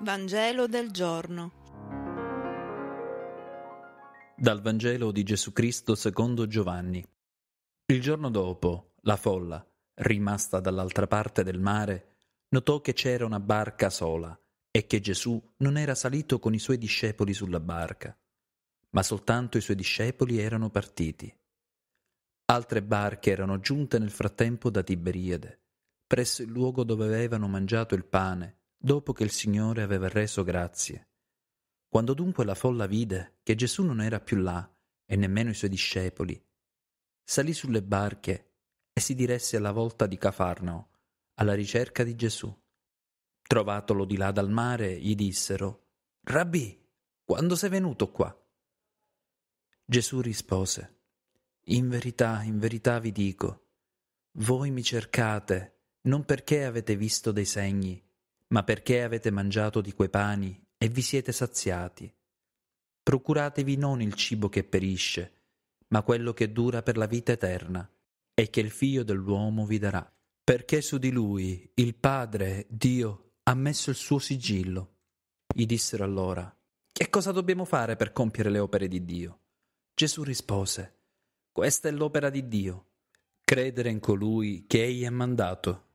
Vangelo del giorno. Dal Vangelo di Gesù Cristo secondo Giovanni. Il giorno dopo, la folla, rimasta dall'altra parte del mare, notò che c'era una barca sola e che Gesù non era salito con i suoi discepoli sulla barca, ma soltanto i suoi discepoli erano partiti. Altre barche erano giunte nel frattempo da Tiberiade, presso il luogo dove avevano mangiato il pane dopo che il Signore aveva reso grazie. Quando dunque la folla vide che Gesù non era più là e nemmeno i suoi discepoli, salì sulle barche e si diresse alla volta di Cafarnao, alla ricerca di Gesù. Trovatolo di là dal mare, gli dissero, Rabbi, quando sei venuto qua? Gesù rispose, In verità, in verità vi dico, voi mi cercate non perché avete visto dei segni, ma perché avete mangiato di quei pani e vi siete saziati? Procuratevi non il cibo che perisce, ma quello che dura per la vita eterna, e che il figlio dell'uomo vi darà. Perché su di lui il Padre, Dio, ha messo il suo sigillo. Gli dissero allora, Che cosa dobbiamo fare per compiere le opere di Dio? Gesù rispose, Questa è l'opera di Dio, credere in colui che egli ha mandato.